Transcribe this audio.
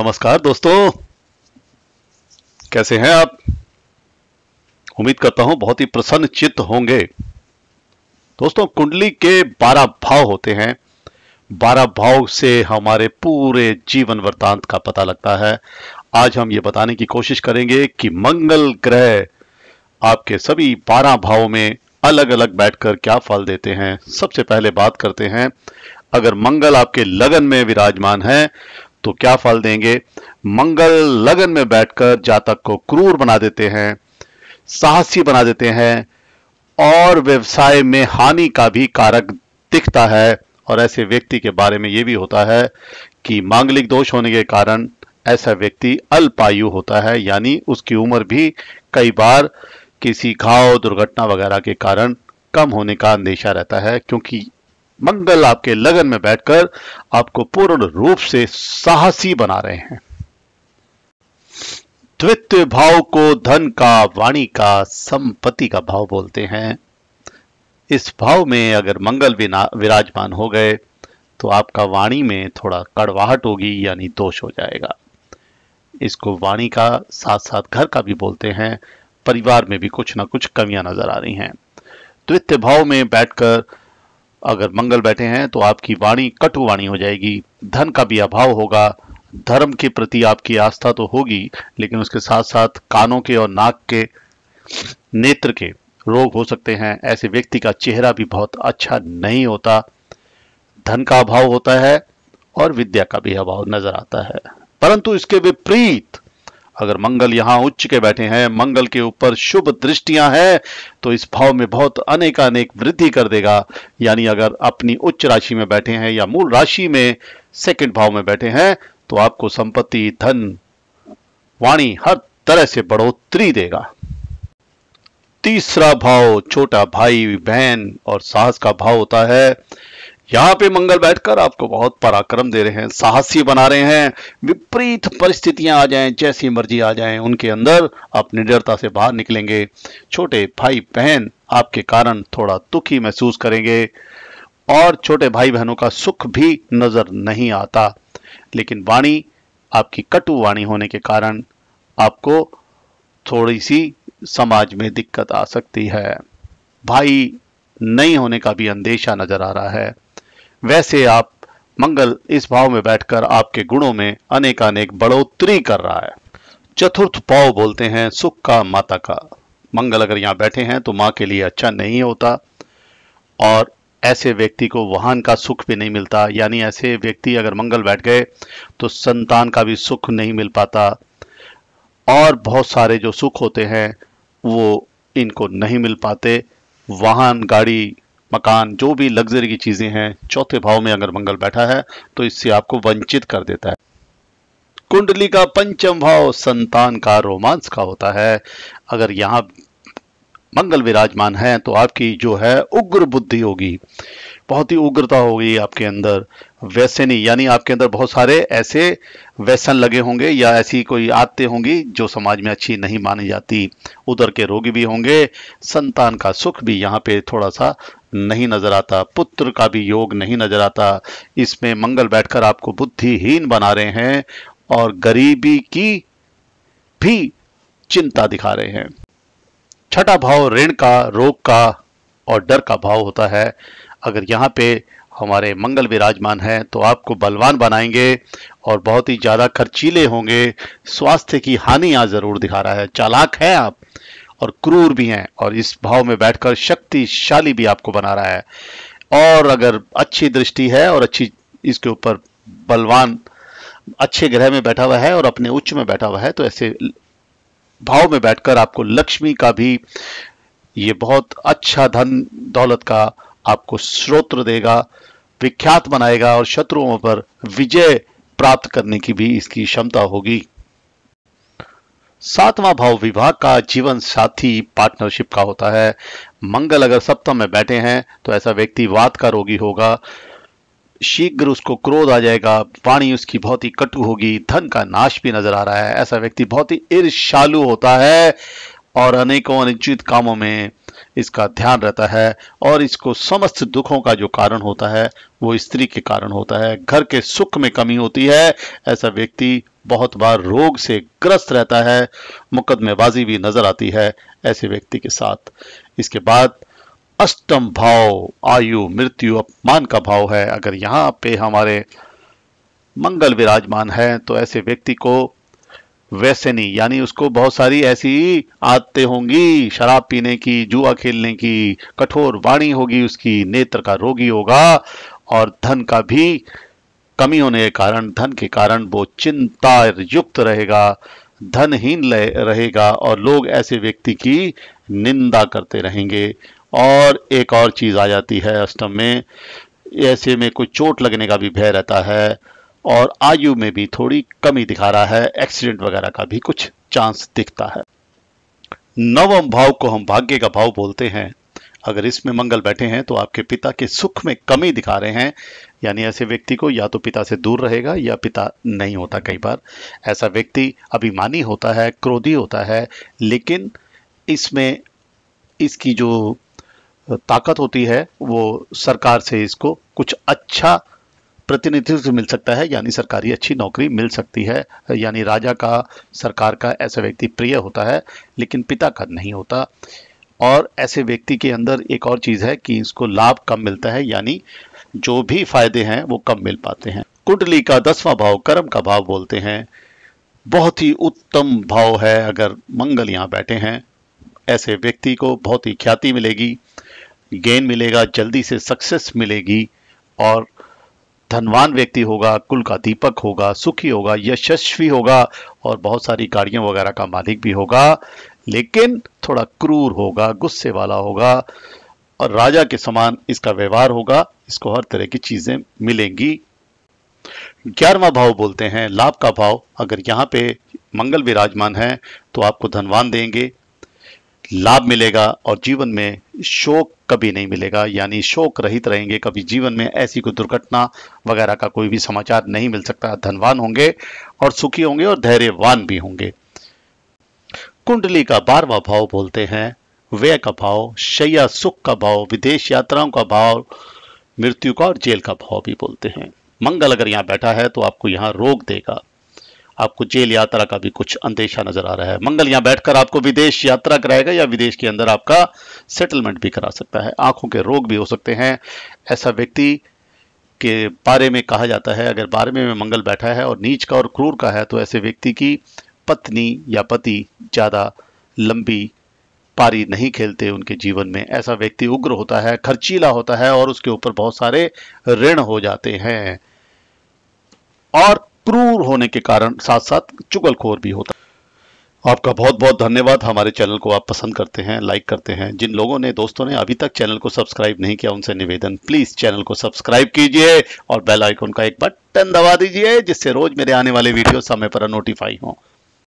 नमस्कार दोस्तों कैसे हैं आप उम्मीद करता हूं बहुत ही प्रसन्न चित्त होंगे दोस्तों कुंडली के बारह भाव होते हैं बारह भाव से हमारे पूरे जीवन वृतांत का पता लगता है आज हम ये बताने की कोशिश करेंगे कि मंगल ग्रह आपके सभी बारह भाव में अलग अलग बैठकर क्या फल देते हैं सबसे पहले बात करते हैं अगर मंगल आपके लगन में विराजमान है तो क्या फल देंगे मंगल लगन में बैठकर जातक को क्रूर बना देते हैं साहसी बना देते हैं और व्यवसाय में हानि का भी कारक दिखता है और ऐसे व्यक्ति के बारे में यह भी होता है कि मांगलिक दोष होने के कारण ऐसा व्यक्ति अल्पायु होता है यानी उसकी उम्र भी कई बार किसी घाव दुर्घटना वगैरह के कारण कम होने का अंदेशा रहता है क्योंकि मंगल आपके लगन में बैठकर आपको पूर्ण रूप से साहसी बना रहे हैं द्वित्व भाव को धन का वाणी का संपत्ति का भाव बोलते हैं इस भाव में अगर मंगल विराजमान हो गए तो आपका वाणी में थोड़ा कड़वाहट होगी यानी दोष हो जाएगा इसको वाणी का साथ साथ घर का भी बोलते हैं परिवार में भी कुछ ना कुछ कमियां नजर आ रही हैं द्वितीय भाव में बैठकर अगर मंगल बैठे हैं तो आपकी वाणी कटु वाणी हो जाएगी धन का भी अभाव होगा धर्म के प्रति आपकी आस्था तो होगी लेकिन उसके साथ साथ कानों के और नाक के नेत्र के रोग हो सकते हैं ऐसे व्यक्ति का चेहरा भी बहुत अच्छा नहीं होता धन का अभाव होता है और विद्या का भी अभाव नजर आता है परंतु इसके विपरीत अगर मंगल यहां उच्च के बैठे हैं मंगल के ऊपर शुभ दृष्टियां हैं तो इस भाव में बहुत अनेकानेक वृद्धि कर देगा यानी अगर अपनी उच्च राशि में बैठे हैं या मूल राशि में सेकंड भाव में बैठे हैं तो आपको संपत्ति धन वाणी हर तरह से बढ़ोतरी देगा तीसरा भाव छोटा भाई बहन और साहस का भाव होता है यहाँ पे मंगल बैठकर आपको बहुत पराक्रम दे रहे हैं साहसी बना रहे हैं विपरीत परिस्थितियां आ जाएं जैसी मर्जी आ जाएं उनके अंदर आप निडरता से बाहर निकलेंगे छोटे भाई बहन आपके कारण थोड़ा दुखी महसूस करेंगे और छोटे भाई बहनों का सुख भी नजर नहीं आता लेकिन वाणी आपकी कटु वाणी होने के कारण आपको थोड़ी सी समाज में दिक्कत आ सकती है भाई नहीं होने का भी अंदेशा नजर आ रहा है वैसे आप मंगल इस भाव में बैठकर आपके गुणों में अनेकानेक बढ़ोतरी कर रहा है चतुर्थ पाव बोलते हैं सुख का माता का मंगल अगर यहाँ बैठे हैं तो माँ के लिए अच्छा नहीं होता और ऐसे व्यक्ति को वाहन का सुख भी नहीं मिलता यानी ऐसे व्यक्ति अगर मंगल बैठ गए तो संतान का भी सुख नहीं मिल पाता और बहुत सारे जो सुख होते हैं वो इनको नहीं मिल पाते वाहन गाड़ी मकान जो भी लग्जरी की चीज़ें हैं चौथे भाव में अगर मंगल बैठा है तो इससे आपको वंचित कर देता है कुंडली का पंचम भाव संतान का रोमांस का होता है अगर यहाँ मंगल विराजमान है तो आपकी जो है उग्र बुद्धि होगी बहुत ही उग्रता होगी आपके अंदर व्यसनी यानी आपके अंदर बहुत सारे ऐसे व्यसन लगे होंगे या ऐसी कोई आते होंगी जो समाज में अच्छी नहीं मानी जाती उधर के रोगी भी होंगे संतान का सुख भी यहाँ पे थोड़ा सा नहीं नजर आता पुत्र का भी योग नहीं नजर आता इसमें मंगल बैठकर आपको बुद्धिहीन बना रहे हैं और गरीबी की भी चिंता दिखा रहे हैं छठा भाव ऋण का रोग का और डर का भाव होता है अगर यहाँ पे हमारे मंगल विराजमान हैं तो आपको बलवान बनाएंगे और बहुत ही ज़्यादा खर्चीले होंगे स्वास्थ्य की हानि यहाँ ज़रूर दिखा रहा है चालाक हैं आप और क्रूर भी हैं और इस भाव में बैठकर शक्तिशाली भी आपको बना रहा है और अगर अच्छी दृष्टि है और अच्छी इसके ऊपर बलवान अच्छे ग्रह में बैठा हुआ है और अपने उच्च में बैठा हुआ है तो ऐसे भाव में बैठकर आपको लक्ष्मी का भी ये बहुत अच्छा धन दौलत का आपको स्रोत्र देगा विख्यात बनाएगा और शत्रुओं पर विजय प्राप्त करने की भी इसकी क्षमता होगी सातवां भाव विवाह का जीवन साथी पार्टनरशिप का होता है मंगल अगर सप्तम में बैठे हैं तो ऐसा व्यक्ति वाद का रोगी होगा शीघ्र उसको क्रोध आ जाएगा वाणी उसकी बहुत ही कटु होगी धन का नाश भी नजर आ रहा है ऐसा व्यक्ति बहुत ही ईर्षालु होता है और अनेकों अनिश्चित कामों में इसका ध्यान रहता है और इसको समस्त दुखों का जो कारण होता है वो स्त्री के कारण होता है घर के सुख में कमी होती है ऐसा व्यक्ति बहुत बार रोग से ग्रस्त रहता है मुकदमेबाजी भी नजर आती है ऐसे व्यक्ति के साथ इसके बाद अष्टम भाव आयु मृत्यु अपमान का भाव है अगर यहाँ पे हमारे मंगल विराजमान है तो ऐसे व्यक्ति को नहीं यानी उसको बहुत सारी ऐसी आदतें होंगी शराब पीने की जुआ खेलने की कठोर वाणी होगी उसकी नेत्र का रोगी होगा और धन का भी कमी होने के कारण धन के कारण वो चिंता युक्त रहेगा धनहीन रहेगा और लोग ऐसे व्यक्ति की निंदा करते रहेंगे और एक और चीज़ आ जाती है अष्टम में ऐसे में कोई चोट लगने का भी भय रहता है और आयु में भी थोड़ी कमी दिखा रहा है एक्सीडेंट वगैरह का भी कुछ चांस दिखता है नवम भाव को हम भाग्य का भाव बोलते हैं अगर इसमें मंगल बैठे हैं तो आपके पिता के सुख में कमी दिखा रहे हैं यानी ऐसे व्यक्ति को या तो पिता से दूर रहेगा या पिता नहीं होता कई बार ऐसा व्यक्ति अभिमानी होता है क्रोधी होता है लेकिन इसमें इसकी जो ताकत होती है वो सरकार से इसको कुछ अच्छा प्रतिनिधित्व मिल सकता है यानी सरकारी अच्छी नौकरी मिल सकती है यानी राजा का सरकार का ऐसा व्यक्ति प्रिय होता है लेकिन पिता का नहीं होता और ऐसे व्यक्ति के अंदर एक और चीज़ है कि इसको लाभ कम मिलता है यानी जो भी फायदे हैं वो कम मिल पाते हैं कुंडली का दसवां भाव कर्म का भाव बोलते हैं बहुत ही उत्तम भाव है अगर मंगल यहाँ बैठे हैं ऐसे व्यक्ति को बहुत ही ख्याति मिलेगी गेन मिलेगा जल्दी से सक्सेस मिलेगी और धनवान व्यक्ति होगा कुल का दीपक होगा सुखी होगा यशस्वी होगा और बहुत सारी गाड़ियों वगैरह का मालिक भी होगा लेकिन थोड़ा क्रूर होगा गुस्से वाला होगा और राजा के समान इसका व्यवहार होगा इसको हर तरह की चीजें मिलेंगी ग्यारहवा भाव बोलते हैं लाभ का भाव अगर यहाँ पे मंगल विराजमान है तो आपको धनवान देंगे लाभ मिलेगा और जीवन में शोक कभी नहीं मिलेगा यानी शोक रहित रहेंगे कभी जीवन में ऐसी कोई दुर्घटना वगैरह का कोई भी समाचार नहीं मिल सकता धनवान होंगे और सुखी होंगे और धैर्यवान भी होंगे कुंडली का बारवा भाव बोलते हैं व्यय का भाव शैया सुख का भाव विदेश यात्राओं का भाव मृत्यु का और जेल का भाव भी बोलते हैं मंगल अगर यहाँ बैठा है तो आपको यहाँ रोक देगा आपको जेल यात्रा का भी कुछ अंदेशा नजर आ रहा है मंगल यहाँ बैठकर आपको विदेश यात्रा कराएगा या विदेश के अंदर आपका सेटलमेंट भी करा सकता है आंखों के रोग भी हो सकते हैं ऐसा व्यक्ति के बारे में कहा जाता है अगर बारहवें में मंगल बैठा है और नीच का और क्रूर का है तो ऐसे व्यक्ति की पत्नी या पति ज़्यादा लंबी पारी नहीं खेलते उनके जीवन में ऐसा व्यक्ति उग्र होता है खर्चीला होता है और उसके ऊपर बहुत सारे ऋण हो जाते हैं और क्रूर होने के कारण साथ साथ चुगलखोर भी होता है आपका बहुत बहुत धन्यवाद हमारे चैनल को आप पसंद करते हैं लाइक करते हैं जिन लोगों ने दोस्तों ने अभी तक चैनल को सब्सक्राइब नहीं किया उनसे निवेदन प्लीज चैनल को सब्सक्राइब कीजिए और बेल आइकन का एक बटन दबा दीजिए जिससे रोज मेरे आने वाले वीडियो समय पर नोटिफाई हों